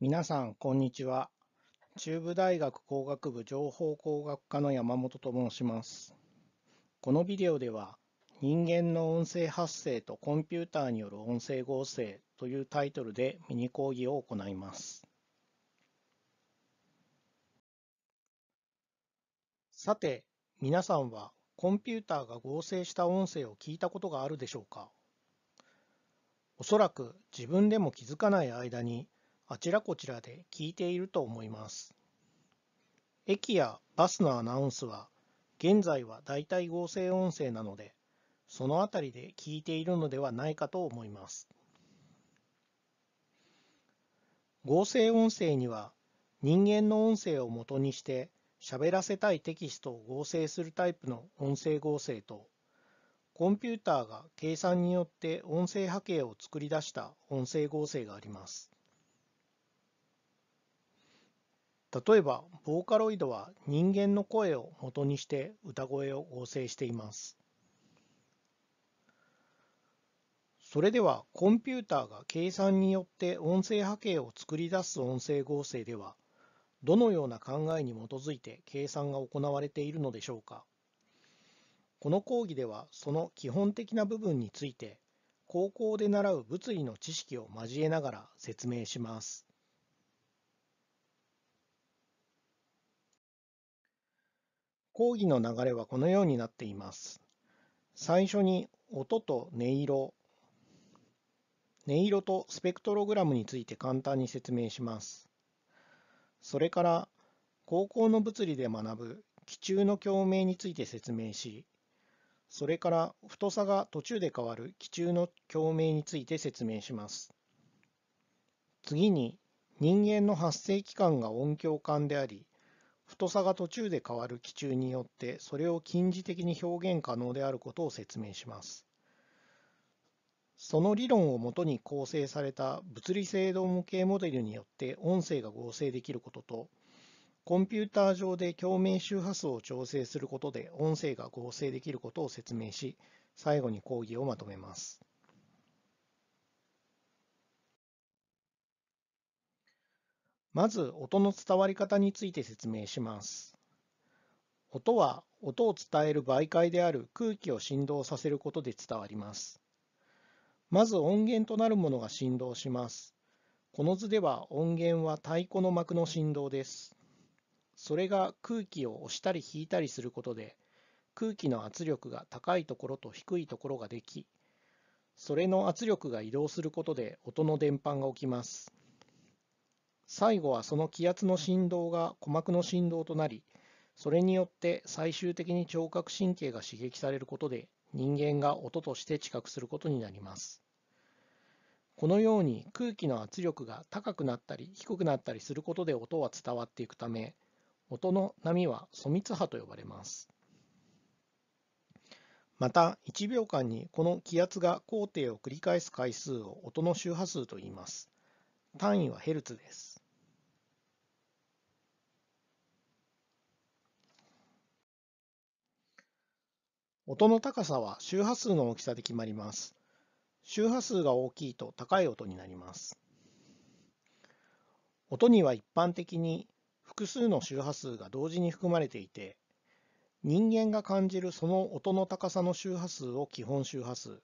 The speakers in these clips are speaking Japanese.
皆さん、こんにちは。中部大学工学部情報工学科の山本と申します。このビデオでは、人間の音声発生とコンピューターによる音声合成というタイトルでミニ講義を行います。さて、皆さんはコンピューターが合成した音声を聞いたことがあるでしょうかおそらく自分でも気づかない間にあちらこちらで聞いていると思います。駅やバスのアナウンスは現在はだいたい合成音声なのでそのあたりで聞いているのではないかと思います。合成音声には人間の音声をもとにして喋らせたいテキストを合成するタイプの音声合成とコンピューターが計算によって音声波形を作り出した音声合成があります。例えば、ボーカロイドは人間の声を元にして歌声を合成しています。それでは、コンピューターが計算によって音声波形を作り出す音声合成では、どのような考えに基づいて計算が行われているのでしょうか。この講義では、その基本的な部分について、高校で習う物理の知識を交えながら説明します。講義の流れはこのようになっています。最初に音と音色、音色とスペクトログラムについて簡単に説明します。それから高校の物理で学ぶ気中の共鳴について説明し、それから太さが途中で変わる気中の共鳴について説明します。次に人間の発生器官が音響管であり、太さが途中で変わる基中によってそれを近似的に表現可能であることを説明します。その理論をもとに構成された物理性動模型モデルによって音声が合成できることと、コンピューター上で共鳴周波数を調整することで音声が合成できることを説明し、最後に講義をまとめます。まず音の伝わり方について説明します。音は音を伝える媒介である空気を振動させることで伝わります。まず音源となるものが振動します。この図では音源は太鼓の膜の振動です。それが空気を押したり引いたりすることで空気の圧力が高いところと低いところができそれの圧力が移動することで音の伝播が起きます。最後はその気圧の振動が鼓膜の振動となり、それによって最終的に聴覚神経が刺激されることで人間が音として知覚することになります。このように空気の圧力が高くなったり低くなったりすることで音は伝わっていくため、音の波は粗密波と呼ばれます。また、1秒間にこの気圧が工程を繰り返す回数を音の周波数と言います。単位はヘルツです。音の高さは周波数の大きさで決まります。周波数が大きいと高い音になります。音には一般的に複数の周波数が同時に含まれていて、人間が感じるその音の高さの周波数を基本周波数、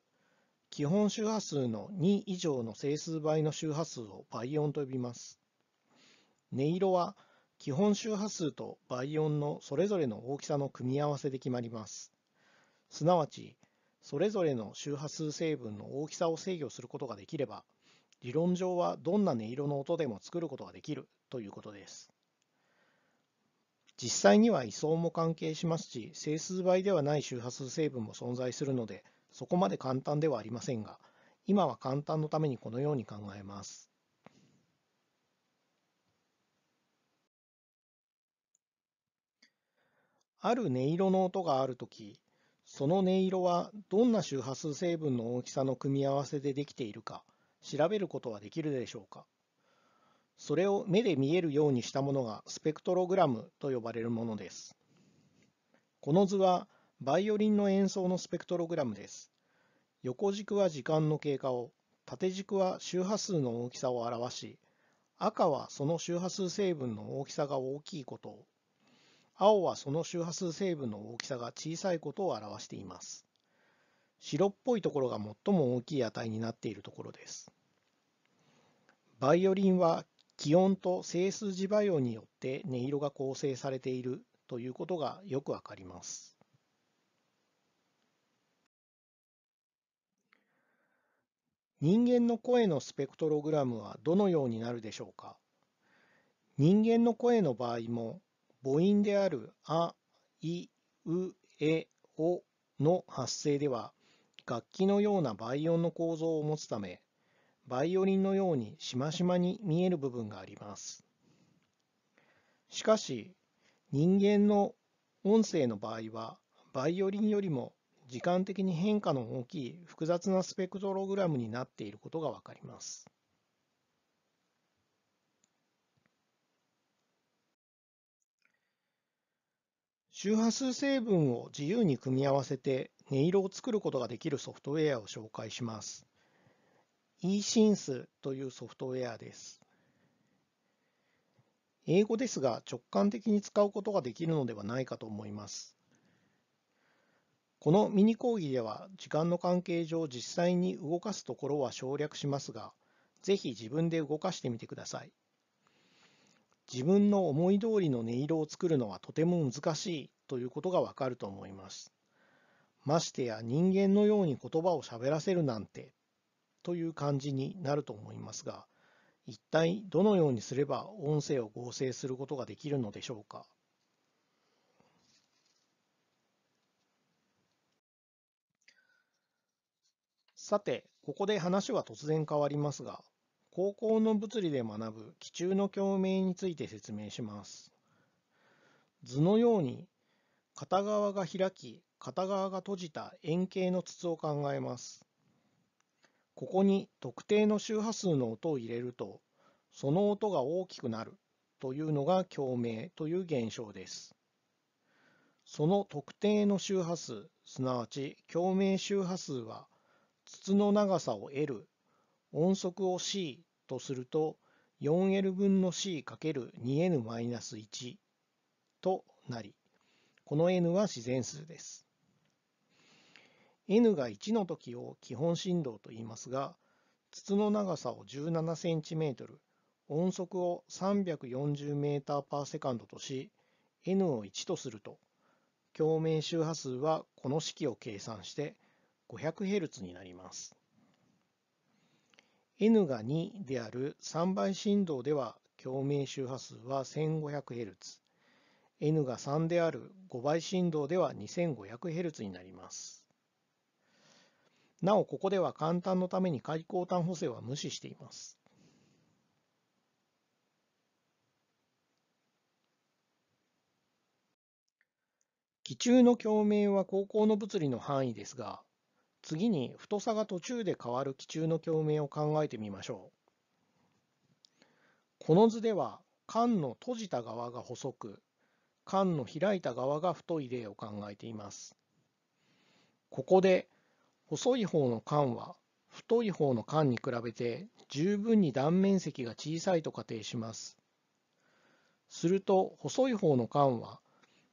基本周波数の2以上の整数倍の周波数を倍音と呼びます。音色は基本周波数と倍音のそれぞれの大きさの組み合わせで決まります。すなわち、それぞれの周波数成分の大きさを制御することができれば、理論上はどんな音色の音でも作ることができるということです。実際には位相も関係しますし、整数倍ではない周波数成分も存在するので、そこまで簡単ではありませんが、今は簡単のためにこのように考えます。ある音色の音があるとき、その音色はどんな周波数成分の大きさの組み合わせでできているか調べることはできるでしょうかそれを目で見えるようにしたものがスペクトログラムと呼ばれるものです。この図はバイオリンの演奏のスペクトログラムです。横軸は時間の経過を、縦軸は周波数の大きさを表し、赤はその周波数成分の大きさが大きいことを、青はその周波数成分の大きさが小さいことを表しています。白っぽいところが最も大きい値になっているところです。バイオリンは気温と整数字倍音によって音色が構成されているということがよくわかります。人間の声のスペクトログラムはどのようになるでしょうか人間の声の場合も母音であるあ、い、う、え、おの発声では、楽器のような倍音の構造を持つため、バイオリンのようにしましまに見える部分があります。しかし、人間の音声の場合は、バイオリンよりも時間的に変化の大きい複雑なスペクトログラムになっていることがわかります。周波数成分を自由に組み合わせて音色を作ることができるソフトウェアを紹介します。e s i n t というソフトウェアです。英語ですが直感的に使うことができるのではないかと思います。このミニ講義では時間の関係上実際に動かすところは省略しますが、ぜひ自分で動かしてみてください。自分の思い通りの音色を作るのはとても難しいということがわかると思います。ましてや人間のように言葉を喋らせるなんてという感じになると思いますが、一体どのようにすれば音声を合成することができるのでしょうか。さて、ここで話は突然変わりますが、高校の物理で学ぶ気中の共鳴について説明します。図のように片側が開き、片側が閉じた円形の筒を考えます。ここに特定の周波数の音を入れると、その音が大きくなるというのが共鳴という現象です。その特定の周波数、すなわち共鳴周波数は、筒の長さを L、音速を C とすると、4L 分の C×2N-1 となり、この n は自然数です。n が1の時を基本振動と言いますが、筒の長さを 17cm、音速を 340m/s とし、n を1とすると、共鳴周波数はこの式を計算して 500Hz になります。n が2である3倍振動では共鳴周波数は 1500Hz。n が3である5倍振動では 2500Hz になります。なお、ここでは簡単のために開口端補正は無視しています。気柱の共鳴は高校の物理の範囲ですが、次に太さが途中で変わる気柱の共鳴を考えてみましょう。この図では、缶の閉じた側が細く、管の開いた側が太い例を考えています。ここで細い方の管は太い方の管に比べて十分に断面積が小さいと仮定します。すると細い方の管は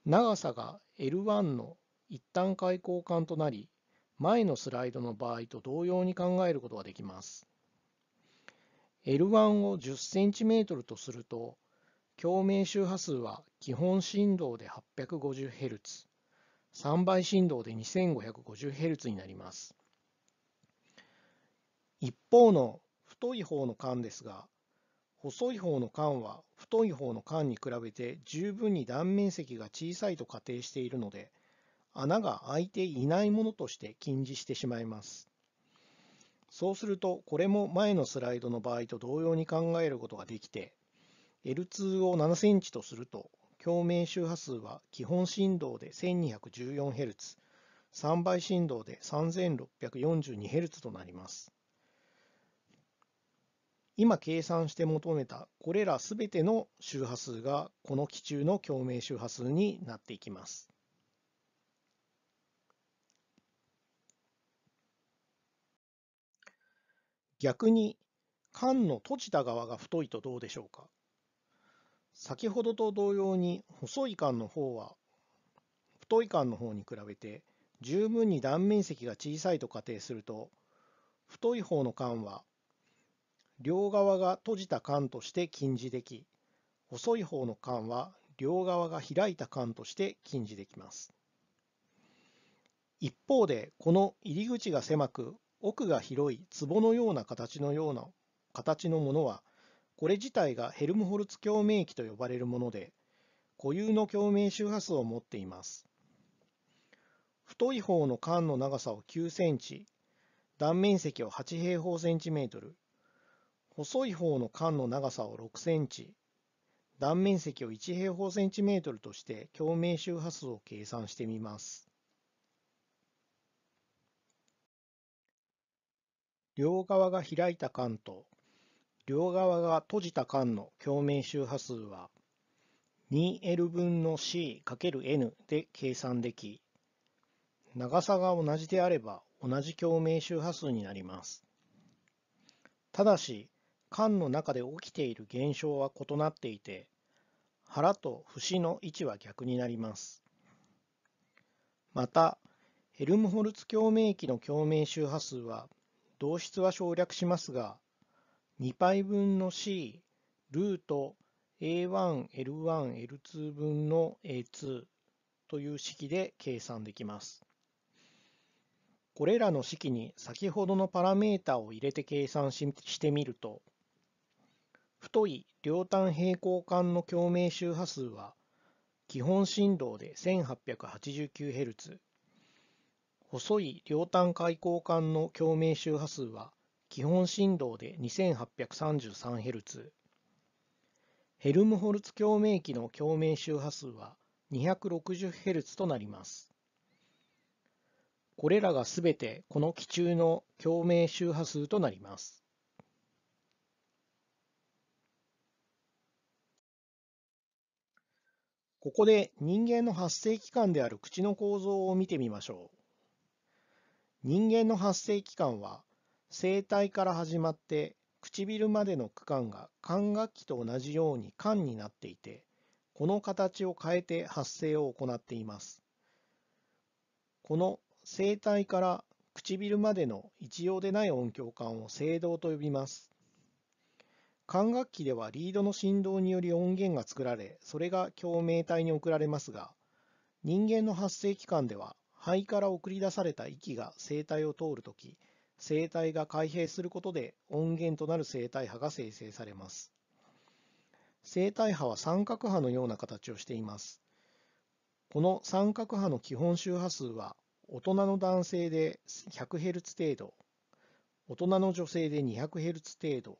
長さが L1 の一旦開口管となり前のスライドの場合と同様に考えることができます。L1 を 10cm とすると共鳴周波数は基本振動で 850Hz、3倍振動で 2550Hz になります。一方の太い方の管ですが、細い方の管は太い方の管に比べて十分に断面積が小さいと仮定しているので、穴が開いていないものとして禁じしてしまいます。そうすると、これも前のスライドの場合と同様に考えることができて、L2 を7センチとすると、共鳴周波数は基本振動で 1214Hz、3倍振動で 3642Hz となります。今計算して求めたこれらすべての周波数がこの基中の共鳴周波数になっていきます。逆に缶の閉じた側が太いとどうでしょうか先ほどと同様に細い管の方は太い管の方に比べて十分に断面積が小さいと仮定すると太い方の管は両側が閉じた管として禁じでき細い方の管は両側が開いた管として禁じできます一方でこの入り口が狭く奥が広い壺のような形のような形のものはこれ自体がヘルムホルツ共鳴器と呼ばれるもので、固有の共鳴周波数を持っています。太い方の管の長さを9センチ、断面積を8平方センチメートル、細い方の管の長さを6センチ、断面積を1平方センチメートルとして共鳴周波数を計算してみます。両側が開いた管と両側が閉じた間の共鳴周波数は 2L 分の C×N で計算でき、長さが同じであれば同じ共鳴周波数になります。ただし、間の中で起きている現象は異なっていて、腹と節の位置は逆になります。また、ヘルムホルツ共鳴器の共鳴周波数は、同質は省略しますが、2π 分の c ルート a1l1l2 分の a2 という式で計算できます。これらの式に先ほどのパラメータを入れて計算してみると太い両端平行管の共鳴周波数は基本振動で 1889Hz 細い両端開口管の共鳴周波数は基本振動で 2833Hz ヘルムホルツ共鳴器の共鳴周波数は 260Hz となりますこれらがすべてこの気中の共鳴周波数となりますここで人間の発生器官である口の構造を見てみましょう。人間の発生器官は声帯から始まって唇までの区間が管楽器と同じように管になっていて、この形を変えて発声を行っています。この声帯から唇までの一様でない音響管を声道と呼びます。管楽器ではリードの振動により音源が作られ、それが共鳴体に送られますが、人間の発生器官では肺から送り出された息が声帯を通るとき、声帯が開閉することで音源となる声帯波が生成されます。声帯波は三角波のような形をしています。この三角波の基本周波数は大人の男性で 100Hz 程度、大人の女性で 200Hz 程度、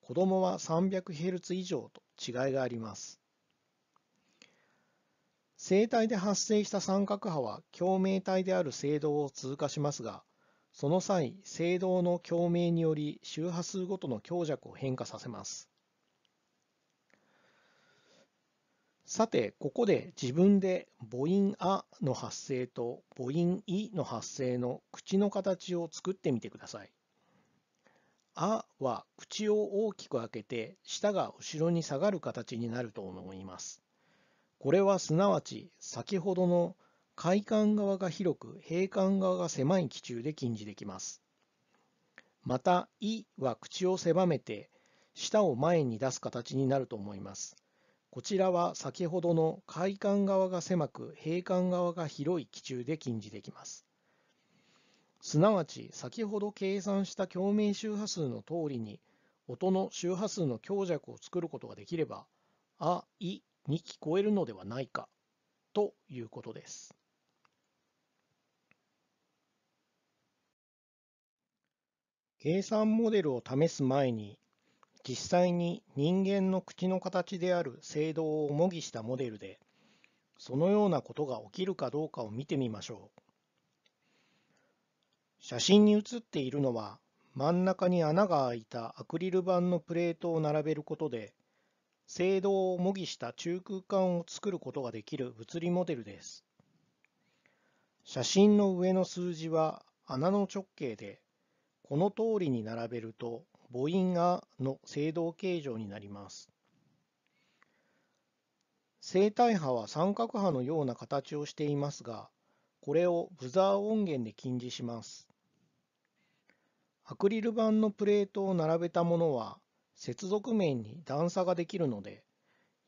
子供は 300Hz 以上と違いがあります。声帯で発生した三角波は共鳴体である声道を通過しますが、その際、制動の共鳴により周波数ごとの強弱を変化させます。さて、ここで自分で母音あの発声と母音いの発声の口の形を作ってみてください。あは口を大きく開けて舌が後ろに下がる形になると思います。これはすなわち先ほどの開管側が広く閉管側が狭い気柱で禁似できます。また「い」は口を狭めて舌を前に出す形になると思います。こちらは先ほどの開管側が狭く閉管側が広い気柱で禁似できます。すなわち先ほど計算した共鳴周波数の通りに音の周波数の強弱を作ることができれば「あ」「い」に聞こえるのではないかということです。計算モデルを試す前に、実際に人間の口の形である青銅を模擬したモデルで、そのようなことが起きるかどうかを見てみましょう。写真に写っているのは、真ん中に穴が開いたアクリル板のプレートを並べることで、青銅を模擬した中空間を作ることができる物理モデルです。写真の上の数字は穴の直径で、この通りに並べると母音がの正動形状になります。正対波は三角波のような形をしていますが、これをブザー音源で禁じします。アクリル板のプレートを並べたものは接続面に段差ができるので、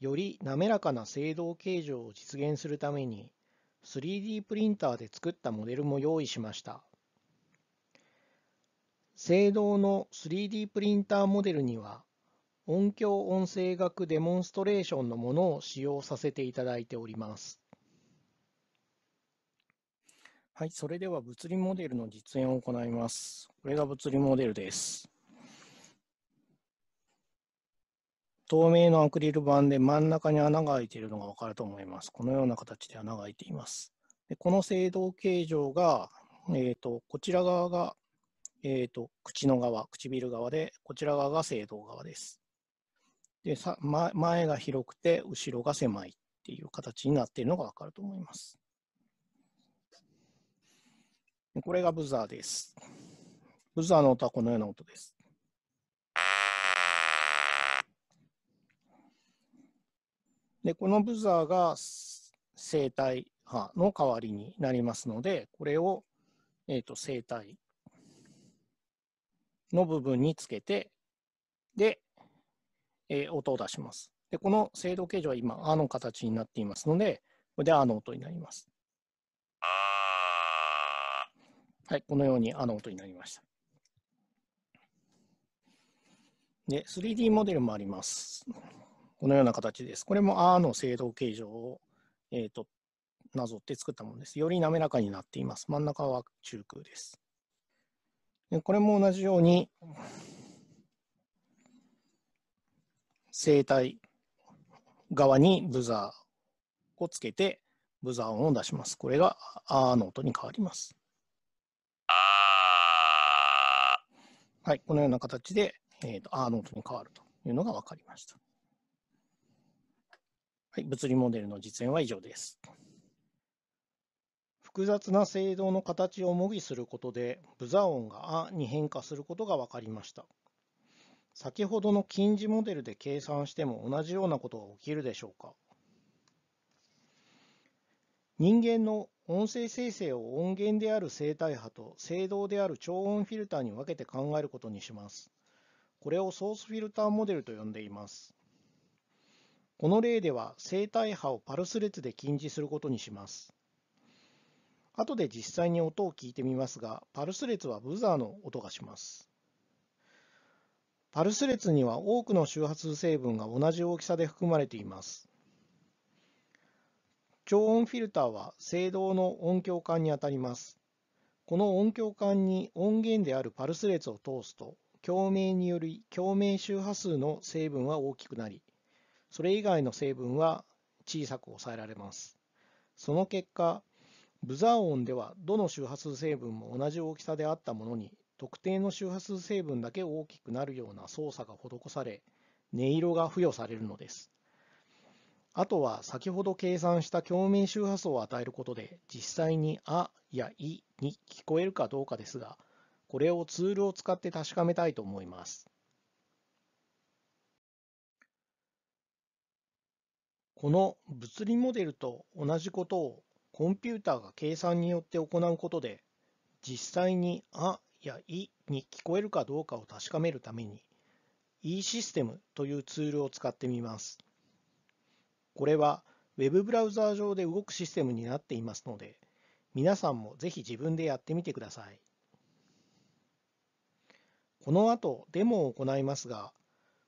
より滑らかな正動形状を実現するために 3D プリンターで作ったモデルも用意しました。青銅の 3D プリンターモデルには、音響音声学デモンストレーションのものを使用させていただいております。はい、それでは物理モデルの実演を行います。これが物理モデルです。透明のアクリル板で真ん中に穴が開いているのがわかると思います。このような形で穴が開いています。でこの青銅形状が、えーとこちら側がえーと、口の側、唇側で、こちら側が正道側です。でさ前が広くて、後ろが狭いっていう形になっているのが分かると思います。これがブザーです。ブザーの音はこのような音です。で、このブザーが声帯波の代わりになりますので、これを、えーと、声帯の部分につけて、で、えー、音を出します。で、この制度形状は今、あの形になっていますので、これであの音になります。はい、このようにあの音になりました。で、3D モデルもあります。このような形です。これもあの制度形状を、えーとなぞって作ったものです。より滑らかになっています。真ん中は中空です。これも同じように、生体側にブザーをつけて、ブザー音を出します。これが、アーの音に変わります。はい、このような形で、えーと、とーの音に変わるというのが分かりました。はい、物理モデルの実演は以上です。複雑な声道の形を模擬することで、ブザ音が「あ」に変化することが分かりました。先ほどの近似モデルで計算しても同じようなことが起きるでしょうか人間の音声生成を音源である声帯波と声道である超音フィルターに分けて考えることにします。これをソースフィルターモデルと呼んでいます。この例では声帯波をパルス列で近似することにします。後で実際に音を聞いてみますが、パルス列はブザーの音がします。パルス列には多くの周波数成分が同じ大きさで含まれています。超音フィルターは声道の音響管にあたります。この音響管に音源であるパルス列を通すと、共鳴により共鳴周波数の成分は大きくなり、それ以外の成分は小さく抑えられます。その結果、ブザー音ではどの周波数成分も同じ大きさであったものに特定の周波数成分だけ大きくなるような操作が施され音色が付与されるのです。あとは先ほど計算した共鳴周波数を与えることで実際に「あ」や「い」に聞こえるかどうかですがこれをツールを使って確かめたいと思います。この物理モデルと同じことをコンピューターが計算によって行うことで、実際にあやいに聞こえるかどうかを確かめるために、e システムというツールを使ってみます。これは Web ブラウザー上で動くシステムになっていますので、皆さんもぜひ自分でやってみてください。この後デモを行いますが、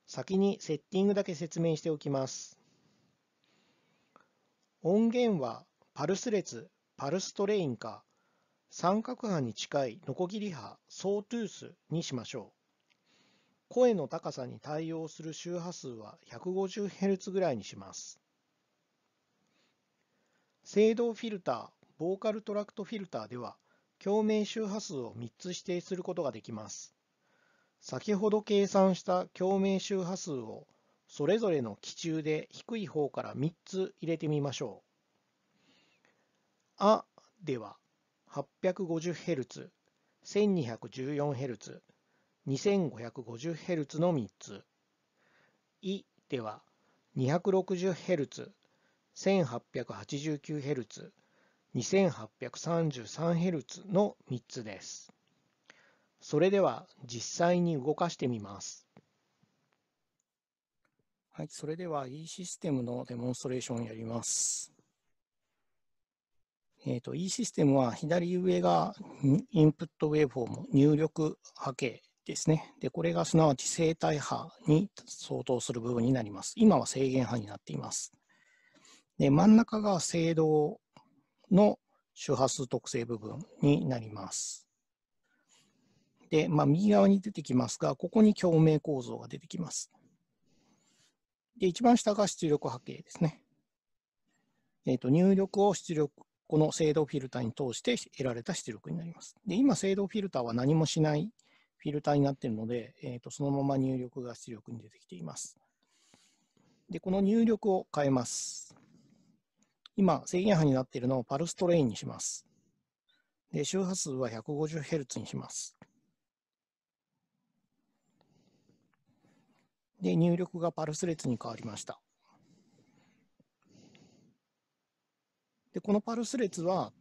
先にセッティングだけ説明しておきます。音源はパルス列、パルストレインか、三角波に近いノコギリ波、ソートゥースにしましょう。声の高さに対応する周波数は 150Hz ぐらいにします。声道フィルター、ボーカルトラクトフィルターでは、共鳴周波数を3つ指定することができます。先ほど計算した共鳴周波数を、それぞれの基中で低い方から3つ入れてみましょう。あでは 850Hz、1214Hz、2550Hz の3つ。いでは 260Hz、1889Hz、2833Hz の3つです。それでは実際に動かしてみます。はい、それでは E システムのデモンストレーションをやります。えーと、E システムは左上がインプットウェーブフォーム、入力波形ですね。で、これがすなわち生体波に相当する部分になります。今は制限波になっています。で、真ん中が制動の周波数特性部分になります。で、まあ、右側に出てきますが、ここに共鳴構造が出てきます。で、一番下が出力波形ですね。えーと入力を出力この精度フィルターに通して得られた出力になります。で今、精度フィルターは何もしないフィルターになっているので、えーと、そのまま入力が出力に出てきています。で、この入力を変えます。今、制限波になっているのをパルストレインにします。で、周波数は 150Hz にします。で、入力がパルス列に変わりました。で、このパルス列は、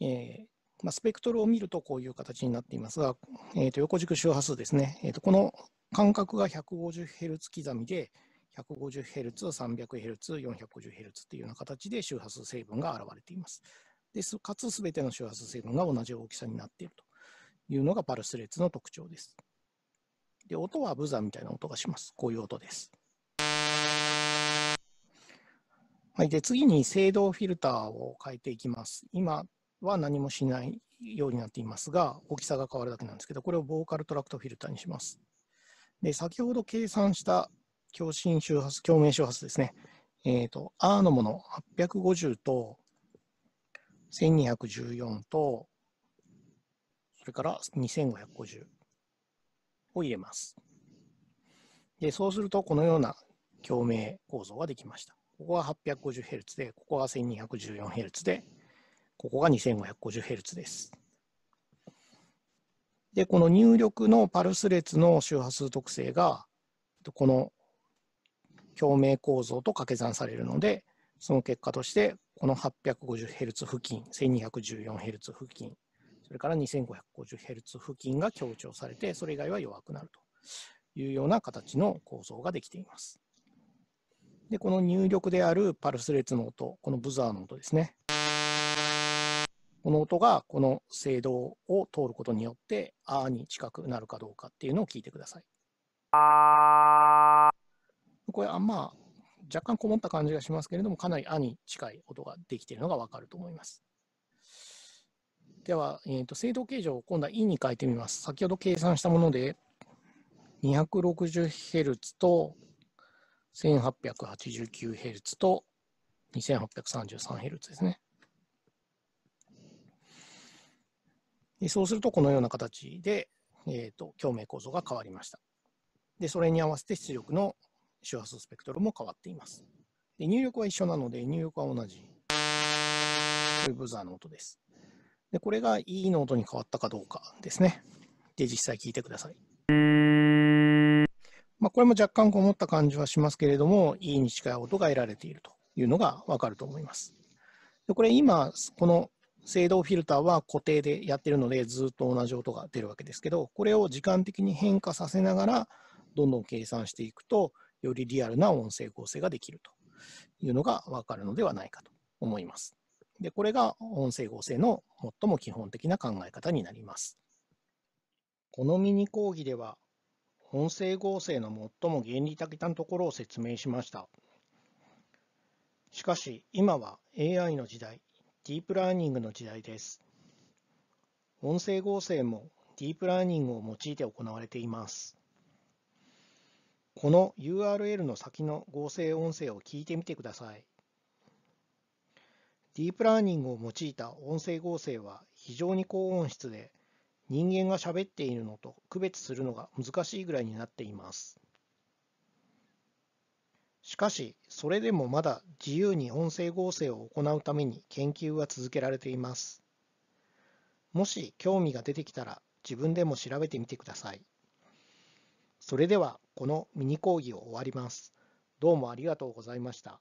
えーまあ、スペクトルを見るとこういう形になっていますが、えー、と横軸周波数ですね、えー、とこの間隔が 150Hz 刻みで、150Hz、300Hz、450Hz というような形で周波数成分が現れています。です。かつ、すべての周波数成分が同じ大きさになっているというのがパルス列の特徴です。で、音はブザーみたいな音がします。こういう音です。はい、で次に制度フィルターを変えていきます。今は何もしないようになっていますが、大きさが変わるだけなんですけど、これをボーカルトラクトフィルターにします。で先ほど計算した共振周波数、共鳴周波数ですね、えっ、ー、と、R のもの850と1214と、それから2550を入れます。で、そうするとこのような共鳴構造ができました。ここは 850Hz で、ここが 1214Hz で、ここが 2550Hz です。で、この入力のパルス列の周波数特性が、この共鳴構造と掛け算されるので、その結果として、この 850Hz 付近、1214Hz 付近、それから 2550Hz 付近が強調されて、それ以外は弱くなるというような形の構造ができています。で、この入力であるパルス列の音、このブザーの音ですね。この音がこの声道を通ることによって、あーに近くなるかどうかっていうのを聞いてください。これあまあ、若干こもった感じがしますけれども、かなりあに近い音ができているのがわかると思います。では、えーと、制度形状を今度は E に変えてみます。先ほど計算したもので、260Hz と 1889Hz と 2833Hz ですねで。そうするとこのような形で、えーと、共鳴構造が変わりました。で、それに合わせて出力の周波数スペクトルも変わっています。で入力は一緒なので、入力は同じ。というブザーの音です。で、これが E の音に変わったかどうかですね。で、実際聞いてください。まあ、これも若干こもった感じはしますけれども、E に近い音が得られているというのがわかると思います。でこれ今、この制度フィルターは固定でやってるので、ずっと同じ音が出るわけですけど、これを時間的に変化させながら、どんどん計算していくと、よりリアルな音声合成ができるというのがわかるのではないかと思います。で、これが音声合成の最も基本的な考え方になります。このミニ講義では、音声合成の最も原理的なところを説明しました。しかし今は AI の時代、ディープラーニングの時代です。音声合成もディープラーニングを用いて行われています。この URL の先の合成音声を聞いてみてください。ディープラーニングを用いた音声合成は非常に高音質で人間が喋っているのと区別するのが難しいぐらいになっています。しかし、それでもまだ自由に音声合成を行うために研究は続けられています。もし興味が出てきたら自分でも調べてみてください。それでは、このミニ講義を終わります。どうもありがとうございました。